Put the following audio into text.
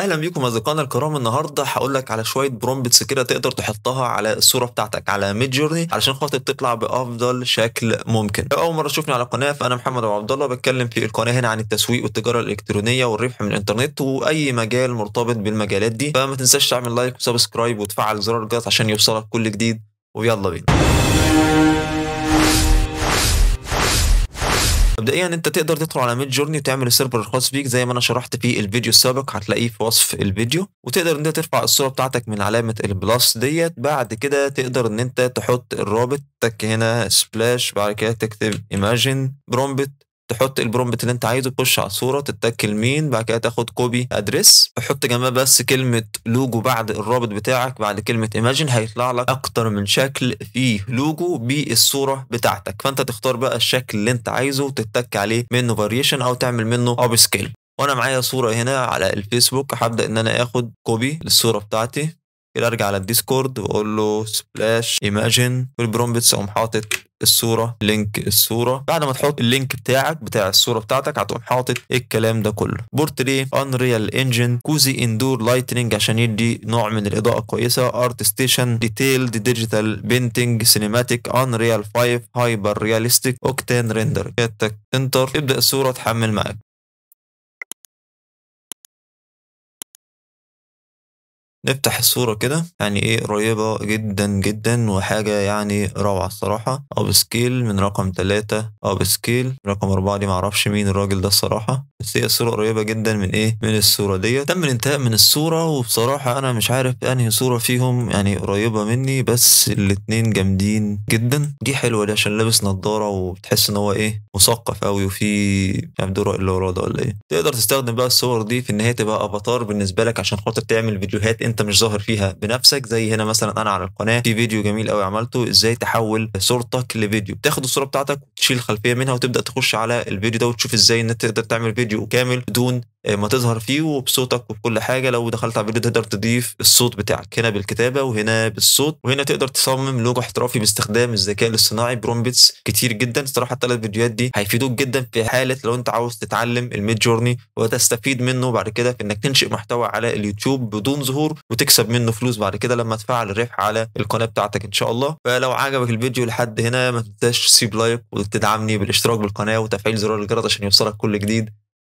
اهلا بيكم اصدقائنا الكرام النهارده هقول لك على شويه برومبتس كده تقدر تحطها على الصوره بتاعتك على ميد جورني علشان خاطر تطلع بافضل شكل ممكن اول مره تشوفني على القناه فانا محمد ابو عبد الله بتكلم في القناه هنا عن التسويق والتجاره الالكترونيه والربح من الانترنت واي مجال مرتبط بالمجالات دي فما تنساش تعمل لايك وسبسكرايب وتفعل زرار الجرس عشان يوصلك كل جديد ويلا بينا مبدئيا انت تقدر تدخل على ميد جورني وتعمل السيرفر الخاص بيك زي ما انا شرحت في الفيديو السابق هتلاقيه في وصف الفيديو وتقدر انت ترفع الصوره بتاعتك من علامه البلس ديت بعد كده تقدر ان انت تحط الرابط تك هنا سبلاش بعد كده تكتب ايماجين برومبت تحط البرومبت اللي انت عايزه تخش على الصوره تتك مين بعد كده تاخد كوبي ادريس وحط جنبها بس كلمه لوجو بعد الرابط بتاعك بعد كلمه ايماجن هيطلع لك اكتر من شكل فيه لوجو بالصوره بتاعتك فانت تختار بقى الشكل اللي انت عايزه وتتك عليه منه فاريشن او تعمل منه اب سكيل وانا معايا صوره هنا على الفيسبوك هبدا ان انا اخد كوبي للصوره بتاعتي كده ارجع على الديسكورد واقول له سبلاش ايماجن والبرومبتس اقوم حاطط الصوره لينك الصوره بعد ما تحط اللينك بتاعك بتاع الصوره بتاعتك هتقوم حاطط الكلام ده كله بورتري انريال انجن كوزي اندور لايتنج عشان يدي نوع من الاضاءه كويسه ارت ستيشن ديتيلد ديجيتال بينتنج سينيماتيك انريال 5 هايبر رياليستيك اوكتين ريندر كاتك انتر ابدا الصوره تحمل معاك نفتح الصورة كده يعني ايه قريبة جدا جدا وحاجة يعني روعة الصراحة اب سكيل من رقم تلاتة اب سكيل رقم أربعة دي معرفش مين الراجل ده الصراحة بس هي الصورة قريبة جدا من ايه من الصورة ديت تم الانتهاء من الصورة وبصراحة أنا مش عارف أنهي صورة فيهم يعني قريبة مني بس الاتنين جامدين جدا دي حلوة دي عشان لابس نظارة وبتحس إن هو ايه مثقف أوي وفي يعني دور اللي ده ولا ايه تقدر تستخدم بقى الصور دي في النهاية تبقى أفاتار بالنسبة لك عشان خاطر تعمل فيديوهات انت مش ظاهر فيها بنفسك زي هنا مثلا انا على القناه في فيديو جميل قوي عملته ازاي تحول صورتك لفيديو تاخد الصوره بتاعتك وتشيل الخلفيه منها وتبدا تخش على الفيديو ده وتشوف ازاي ان انت تقدر تعمل فيديو كامل بدون آه، ما تظهر فيه وبصوتك وبكل حاجه لو دخلت على فيديو تقدر تضيف الصوت بتاعك هنا بالكتابه وهنا بالصوت وهنا تقدر تصمم لوجو احترافي باستخدام الذكاء الاصطناعي برومبتس كتير جدا الصراحه الثلاث فيديوهات دي هيفيدوك جدا في حاله لو انت عاوز تتعلم الميد جورني وتستفيد منه بعد كده في انك تنشئ محتوى على اليوتيوب بدون ظهور وتكسب منه فلوس بعد كده لما تفعل الربح على القناه بتاعتك ان شاء الله فلو عجبك الفيديو لحد هنا ما تنساش تسيب لايك وتدعمني بالاشتراك بالقناه وتفعيل زرار الجرس عشان يوصلك كل جديد